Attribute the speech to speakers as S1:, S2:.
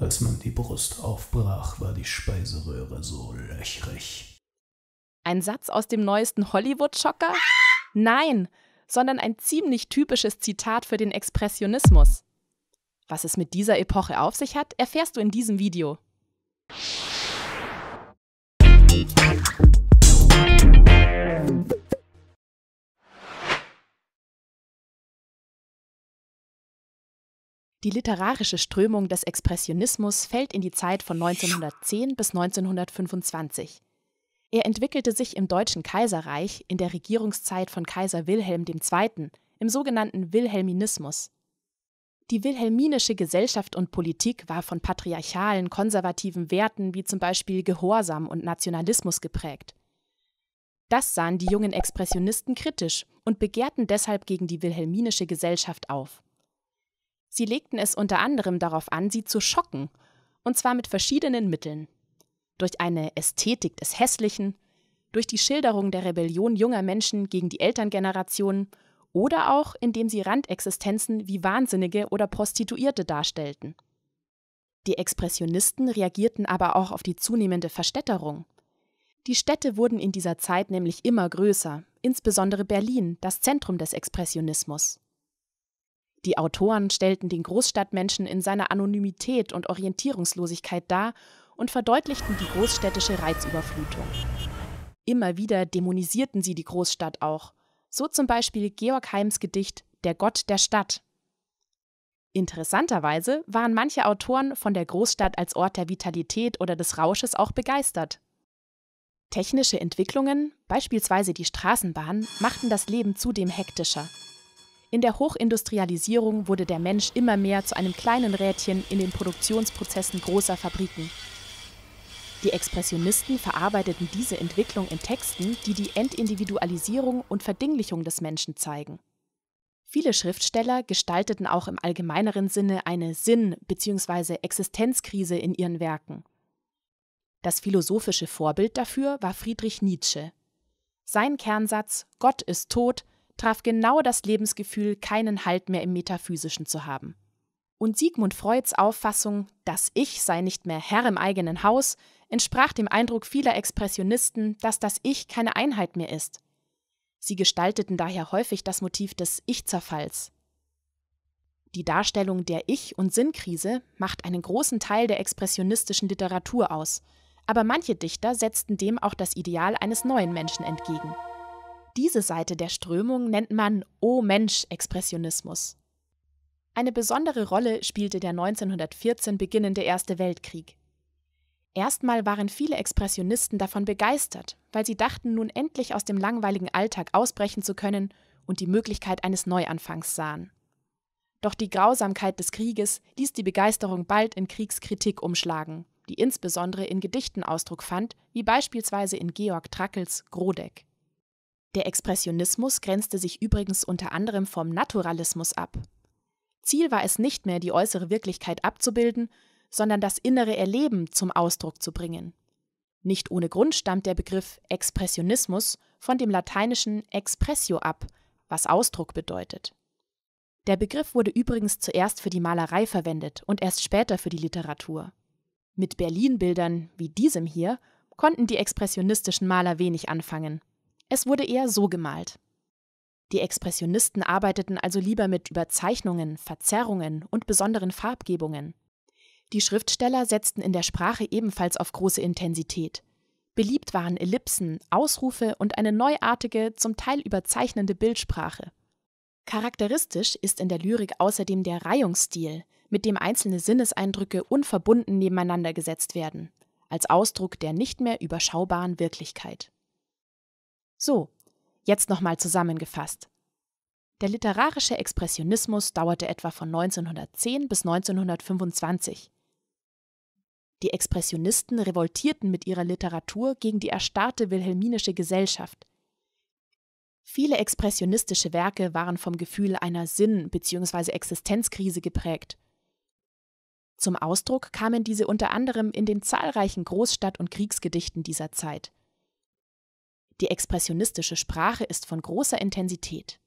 S1: Als man die Brust aufbrach, war die Speiseröhre so löchrig. Ein Satz aus dem neuesten Hollywood-Schocker? Nein, sondern ein ziemlich typisches Zitat für den Expressionismus. Was es mit dieser Epoche auf sich hat, erfährst du in diesem Video. Die literarische Strömung des Expressionismus fällt in die Zeit von 1910 bis 1925. Er entwickelte sich im Deutschen Kaiserreich in der Regierungszeit von Kaiser Wilhelm II., im sogenannten Wilhelminismus. Die wilhelminische Gesellschaft und Politik war von patriarchalen, konservativen Werten wie zum Beispiel Gehorsam und Nationalismus geprägt. Das sahen die jungen Expressionisten kritisch und begehrten deshalb gegen die wilhelminische Gesellschaft auf. Sie legten es unter anderem darauf an, sie zu schocken, und zwar mit verschiedenen Mitteln. Durch eine Ästhetik des Hässlichen, durch die Schilderung der Rebellion junger Menschen gegen die Elterngenerationen oder auch indem sie Randexistenzen wie Wahnsinnige oder Prostituierte darstellten. Die Expressionisten reagierten aber auch auf die zunehmende Verstädterung. Die Städte wurden in dieser Zeit nämlich immer größer, insbesondere Berlin, das Zentrum des Expressionismus. Die Autoren stellten den Großstadtmenschen in seiner Anonymität und Orientierungslosigkeit dar und verdeutlichten die großstädtische Reizüberflutung. Immer wieder dämonisierten sie die Großstadt auch, so zum Beispiel Georg Heims Gedicht Der Gott der Stadt. Interessanterweise waren manche Autoren von der Großstadt als Ort der Vitalität oder des Rausches auch begeistert. Technische Entwicklungen, beispielsweise die Straßenbahn, machten das Leben zudem hektischer, in der Hochindustrialisierung wurde der Mensch immer mehr zu einem kleinen Rädchen in den Produktionsprozessen großer Fabriken. Die Expressionisten verarbeiteten diese Entwicklung in Texten, die die Entindividualisierung und Verdinglichung des Menschen zeigen. Viele Schriftsteller gestalteten auch im allgemeineren Sinne eine Sinn- bzw. Existenzkrise in ihren Werken. Das philosophische Vorbild dafür war Friedrich Nietzsche. Sein Kernsatz Gott ist tot traf genau das Lebensgefühl, keinen Halt mehr im Metaphysischen zu haben. Und Sigmund Freuds Auffassung, das Ich sei nicht mehr Herr im eigenen Haus, entsprach dem Eindruck vieler Expressionisten, dass das Ich keine Einheit mehr ist. Sie gestalteten daher häufig das Motiv des Ich-Zerfalls. Die Darstellung der Ich- und Sinnkrise macht einen großen Teil der expressionistischen Literatur aus, aber manche Dichter setzten dem auch das Ideal eines neuen Menschen entgegen diese Seite der Strömung nennt man o Mensch Expressionismus. Eine besondere Rolle spielte der 1914 beginnende Erste Weltkrieg. Erstmal waren viele Expressionisten davon begeistert, weil sie dachten, nun endlich aus dem langweiligen Alltag ausbrechen zu können und die Möglichkeit eines Neuanfangs sahen. Doch die Grausamkeit des Krieges ließ die Begeisterung bald in Kriegskritik umschlagen, die insbesondere in Gedichten Ausdruck fand, wie beispielsweise in Georg Trackels Grodeck. Der Expressionismus grenzte sich übrigens unter anderem vom Naturalismus ab. Ziel war es nicht mehr, die äußere Wirklichkeit abzubilden, sondern das innere Erleben zum Ausdruck zu bringen. Nicht ohne Grund stammt der Begriff Expressionismus von dem lateinischen expressio ab, was Ausdruck bedeutet. Der Begriff wurde übrigens zuerst für die Malerei verwendet und erst später für die Literatur. Mit Berlin-Bildern wie diesem hier konnten die expressionistischen Maler wenig anfangen es wurde eher so gemalt. Die Expressionisten arbeiteten also lieber mit Überzeichnungen, Verzerrungen und besonderen Farbgebungen. Die Schriftsteller setzten in der Sprache ebenfalls auf große Intensität. Beliebt waren Ellipsen, Ausrufe und eine neuartige, zum Teil überzeichnende Bildsprache. Charakteristisch ist in der Lyrik außerdem der Reihungsstil, mit dem einzelne Sinneseindrücke unverbunden nebeneinander gesetzt werden, als Ausdruck der nicht mehr überschaubaren Wirklichkeit. So, jetzt nochmal zusammengefasst. Der literarische Expressionismus dauerte etwa von 1910 bis 1925. Die Expressionisten revoltierten mit ihrer Literatur gegen die erstarrte wilhelminische Gesellschaft. Viele expressionistische Werke waren vom Gefühl einer Sinn- bzw. Existenzkrise geprägt. Zum Ausdruck kamen diese unter anderem in den zahlreichen Großstadt- und Kriegsgedichten dieser Zeit. Die expressionistische Sprache ist von großer Intensität.